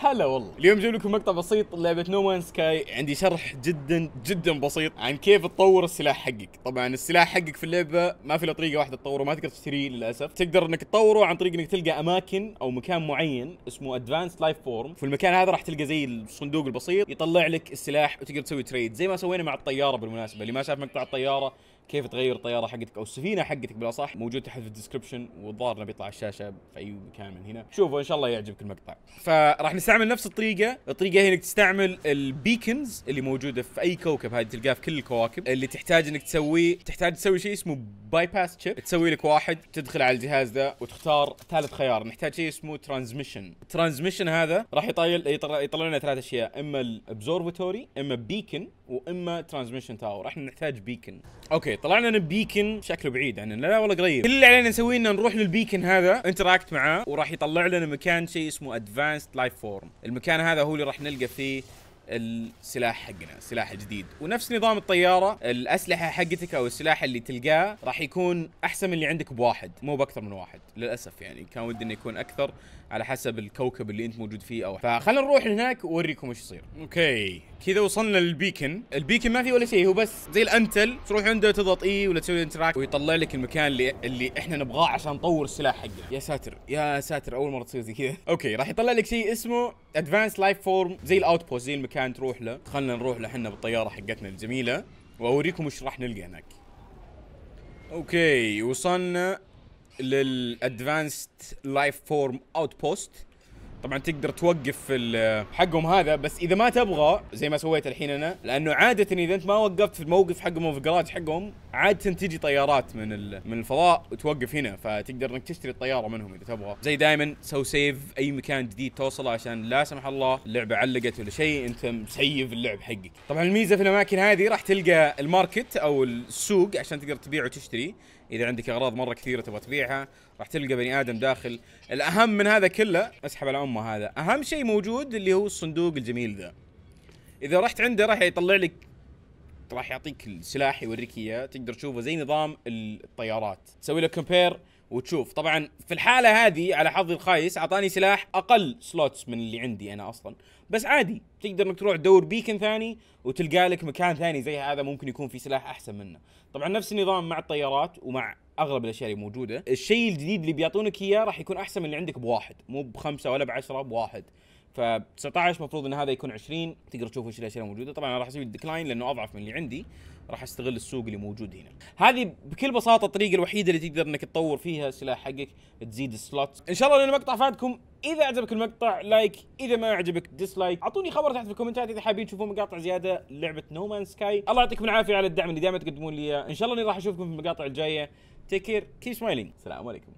هلا والله اليوم جايب لكم مقطع بسيط لعبة نومان سكاي عندي شرح جدا جدا بسيط عن كيف تطور السلاح حقك طبعا السلاح حقك في اللعبة ما في طريقة واحدة تطوره ما تقدر تشتريه للأسف تقدر انك تطوره عن طريق انك تلقى اماكن او مكان معين اسمه ادفانس لايف فورم في المكان هذا راح تلقى زي الصندوق البسيط يطلع لك السلاح وتقدر تسوي تريد زي ما سوينا مع الطيارة بالمناسبة اللي ما شاف مقطع الطيارة كيف تغير الطياره حقتك او السفينه حقتك بالاصح موجود تحت في الديسكربشن والظاهر انه بيطلع الشاشه في اي مكان من هنا شوفوا ان شاء الله يعجبك المقطع فراح نستعمل نفس الطريقه الطريقه هي انك تستعمل البيكنز اللي موجوده في اي كوكب هذه تلقاه في كل الكواكب اللي تحتاج انك تسويه تحتاج تسوي شيء اسمه باي باس تشيب تسوي لك واحد تدخل على الجهاز ذا وتختار ثالث خيار نحتاج شيء اسمه ترانزميشن ترانزميشن هذا راح يطيل يطلع لنا ثلاث اشياء اما الابزورفتوري اما بيكن واما ترانزميشن تاور احنا نحتاج بيكن اوكي طلعنا لنا بيكن شكله بعيد عننا يعني، لا والله قريب كل اللي علينا نسويه انه نروح للبيكن هذا انتراكت معاه وراح يطلع لنا مكان شيء اسمه ادفانسد لايف فورم المكان هذا هو اللي راح نلقى فيه السلاح حقنا سلاح جديد ونفس نظام الطياره الاسلحه حقتك او السلاح اللي تلقاه راح يكون احسن من اللي عندك بواحد مو باكثر من واحد للاسف يعني كان ودي انه يكون اكثر على حسب الكوكب اللي انت موجود فيه او فخلنا نروح هناك ووريكم ايش يصير اوكي كذا وصلنا للبيكن البيكن ما في ولا شيء هو بس زي الانتل تروح عنده تضغط اي ولا تسوي انتراكت ويطلع لك المكان اللي اللي احنا نبغاه عشان نطور السلاح حقنا يا ساتر يا ساتر اول مره تصير زي كذا اوكي راح يطلع لك شيء اسمه ادفانس لايف فورم زي الاوتبوست زي المكان تروح له خلينا نروح له احنا بالطياره حقتنا الجميله واوريكم ايش راح نلقى هناك اوكي وصلنا للادفانسد لايف فورم اوتبوست طبعا تقدر توقف حقهم هذا بس اذا ما تبغى زي ما سويت الحين انا لانه عاده اذا انت ما وقفت في الموقف حقهم او في الجراج حقهم عاده تجي طيارات من من الفضاء وتوقف هنا فتقدر انك تشتري الطياره منهم اذا تبغى زي دائما سو سيف اي مكان جديد توصله عشان لا سمح الله اللعبه علقت ولا شيء انت مسيف اللعب حقك طبعا الميزه في الاماكن هذه راح تلقى الماركت او السوق عشان تقدر تبيع وتشتري اذا عندك اغراض مره كثيره تبغى تبيعها راح تلقى بني ادم داخل الاهم من هذا كله اسحب على امه هذا اهم شيء موجود اللي هو الصندوق الجميل ذا اذا رحت عنده راح يطلع لك راح يعطيك السلاح يوريك اياه تقدر تشوفه زي نظام الطيارات تسوي له كومبير وتشوف طبعا في الحاله هذه على حظي الخايس اعطاني سلاح اقل سلوتس من اللي عندي انا اصلا بس عادي تقدر انك تروح تدور بيكن ثاني وتلقى لك مكان ثاني زي هذا ممكن يكون في سلاح احسن منه طبعا نفس النظام مع الطيارات ومع اغلب الاشياء اللي موجوده الشيء الجديد اللي بيعطونك اياه راح يكون احسن من اللي عندك بواحد مو بخمسه ولا بعشره بواحد ف 19 المفروض ان هذا يكون 20 تقدر تشوف ايش الاشياء الموجوده طبعا انا راح اسوي الديكلاين لانه اضعف من اللي عندي راح استغل السوق اللي موجود هنا هذه بكل بساطه الطريقه الوحيده اللي تقدر انك تطور فيها السلاح حقك تزيد السلوت ان شاء الله ان المقطع فادكم اذا عجبك المقطع لايك اذا ما عجبك ديسلايك اعطوني خبر تحت في الكومنتات اذا حابين تشوفون مقاطع زياده لعبه نومان سكاي الله يعطيكم العافيه على الدعم اللي دائما تقدمون لي ان شاء الله اني راح اشوفكم في المقاطع الجايه تيك كير كي سمايلينج السلام عليكم